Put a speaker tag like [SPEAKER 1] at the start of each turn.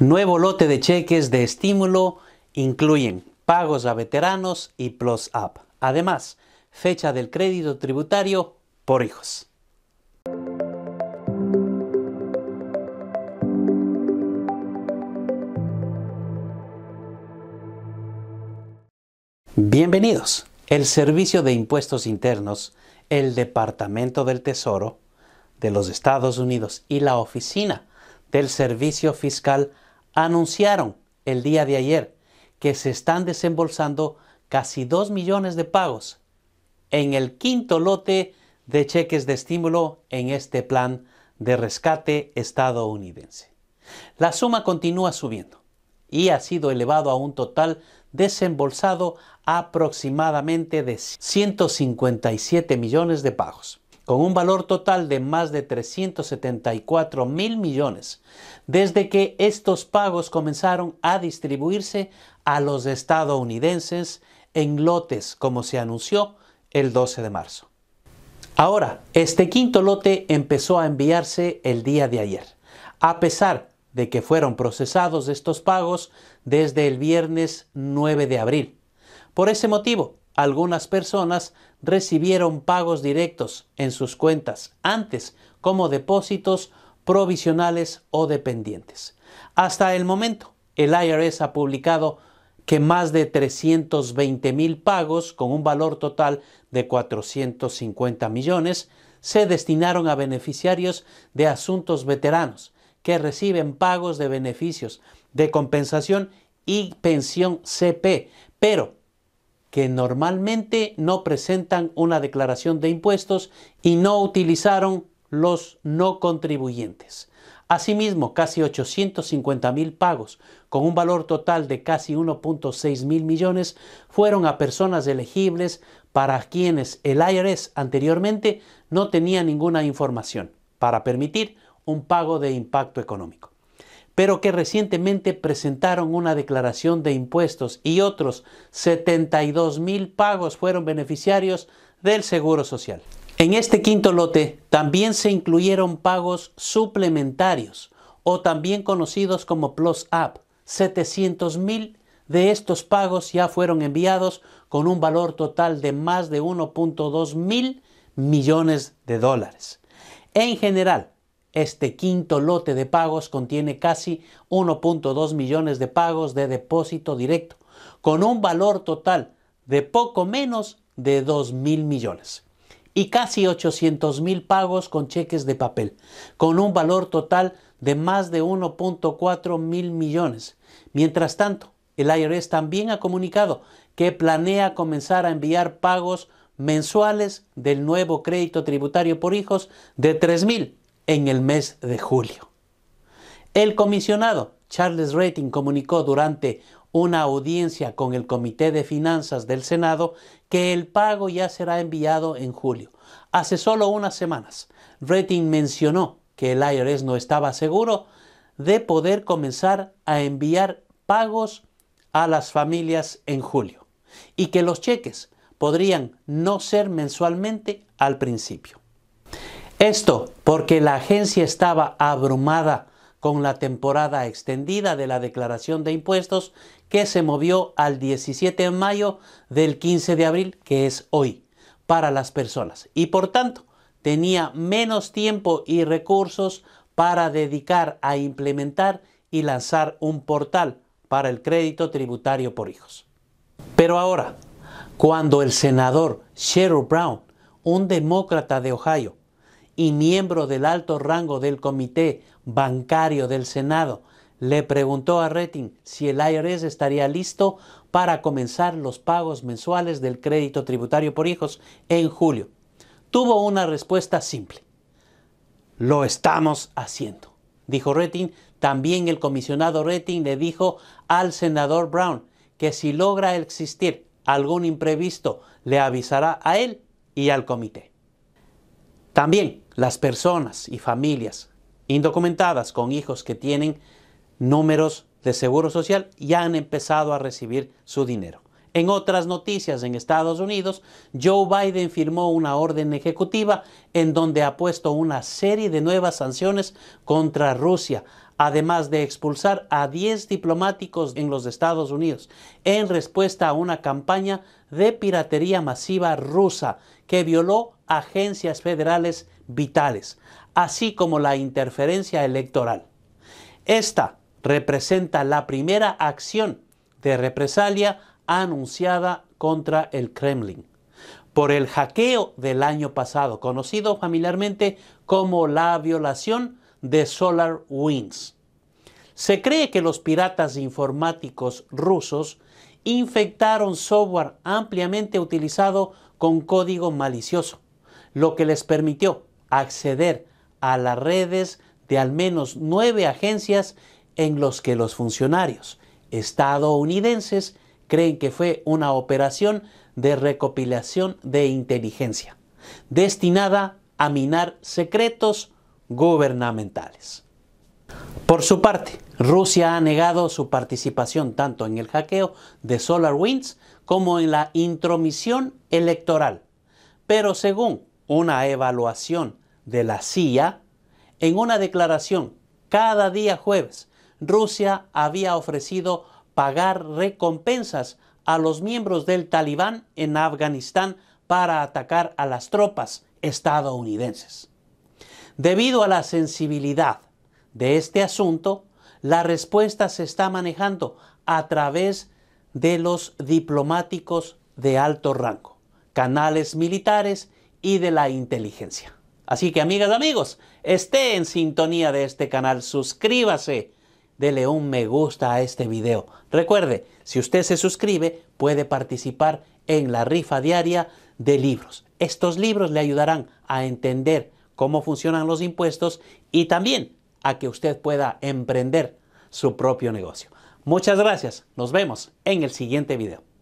[SPEAKER 1] Nuevo lote de cheques de estímulo incluyen pagos a veteranos y plus up. Además, fecha del crédito tributario por hijos. Bienvenidos. El Servicio de Impuestos Internos, el Departamento del Tesoro de los Estados Unidos y la Oficina del Servicio Fiscal anunciaron el día de ayer que se están desembolsando casi 2 millones de pagos en el quinto lote de cheques de estímulo en este plan de rescate estadounidense. La suma continúa subiendo y ha sido elevado a un total desembolsado aproximadamente de 157 millones de pagos con un valor total de más de 374 mil millones, desde que estos pagos comenzaron a distribuirse a los estadounidenses en lotes, como se anunció el 12 de marzo. Ahora, este quinto lote empezó a enviarse el día de ayer, a pesar de que fueron procesados estos pagos desde el viernes 9 de abril. Por ese motivo, algunas personas recibieron pagos directos en sus cuentas antes como depósitos provisionales o dependientes. Hasta el momento, el IRS ha publicado que más de 320 mil pagos con un valor total de 450 millones se destinaron a beneficiarios de asuntos veteranos que reciben pagos de beneficios de compensación y pensión CP, pero que normalmente no presentan una declaración de impuestos y no utilizaron los no contribuyentes. Asimismo, casi 850 mil pagos, con un valor total de casi 1.6 mil millones, fueron a personas elegibles para quienes el IRS anteriormente no tenía ninguna información para permitir un pago de impacto económico pero que recientemente presentaron una declaración de impuestos y otros 72 mil pagos fueron beneficiarios del Seguro Social. En este quinto lote también se incluyeron pagos suplementarios o también conocidos como Plus Up. 700 mil de estos pagos ya fueron enviados con un valor total de más de 1.2 mil millones de dólares. En general, este quinto lote de pagos contiene casi 1.2 millones de pagos de depósito directo, con un valor total de poco menos de 2 mil millones y casi 800 mil pagos con cheques de papel, con un valor total de más de 1.4 mil millones. Mientras tanto, el IRS también ha comunicado que planea comenzar a enviar pagos mensuales del nuevo crédito tributario por hijos de 3 mil en el mes de julio. El comisionado Charles Rating comunicó durante una audiencia con el Comité de Finanzas del Senado que el pago ya será enviado en julio. Hace solo unas semanas, Rating mencionó que el IRS no estaba seguro de poder comenzar a enviar pagos a las familias en julio y que los cheques podrían no ser mensualmente al principio. Esto porque la agencia estaba abrumada con la temporada extendida de la declaración de impuestos que se movió al 17 de mayo del 15 de abril, que es hoy, para las personas. Y por tanto, tenía menos tiempo y recursos para dedicar a implementar y lanzar un portal para el crédito tributario por hijos. Pero ahora, cuando el senador Sheryl Brown, un demócrata de Ohio, y miembro del alto rango del Comité Bancario del Senado, le preguntó a Retting si el IRS estaría listo para comenzar los pagos mensuales del crédito tributario por hijos en julio. Tuvo una respuesta simple. Lo estamos haciendo, dijo Retting. También el comisionado Retting le dijo al senador Brown que si logra existir algún imprevisto, le avisará a él y al comité. También las personas y familias indocumentadas con hijos que tienen números de seguro social ya han empezado a recibir su dinero. En otras noticias en Estados Unidos, Joe Biden firmó una orden ejecutiva en donde ha puesto una serie de nuevas sanciones contra Rusia, además de expulsar a 10 diplomáticos en los Estados Unidos, en respuesta a una campaña de piratería masiva rusa que violó agencias federales vitales, así como la interferencia electoral. Esta representa la primera acción de represalia anunciada contra el Kremlin por el hackeo del año pasado, conocido familiarmente como la violación de SolarWinds. Se cree que los piratas informáticos rusos infectaron software ampliamente utilizado con código malicioso lo que les permitió acceder a las redes de al menos nueve agencias en los que los funcionarios estadounidenses creen que fue una operación de recopilación de inteligencia, destinada a minar secretos gubernamentales. Por su parte, Rusia ha negado su participación tanto en el hackeo de SolarWinds como en la intromisión electoral. Pero según una evaluación de la CIA en una declaración cada día jueves. Rusia había ofrecido pagar recompensas a los miembros del talibán en Afganistán para atacar a las tropas estadounidenses. Debido a la sensibilidad de este asunto, la respuesta se está manejando a través de los diplomáticos de alto rango, canales militares y de la inteligencia. Así que amigas, amigos, esté en sintonía de este canal, suscríbase, dele un me gusta a este video. Recuerde, si usted se suscribe, puede participar en la rifa diaria de libros. Estos libros le ayudarán a entender cómo funcionan los impuestos y también a que usted pueda emprender su propio negocio. Muchas gracias, nos vemos en el siguiente video.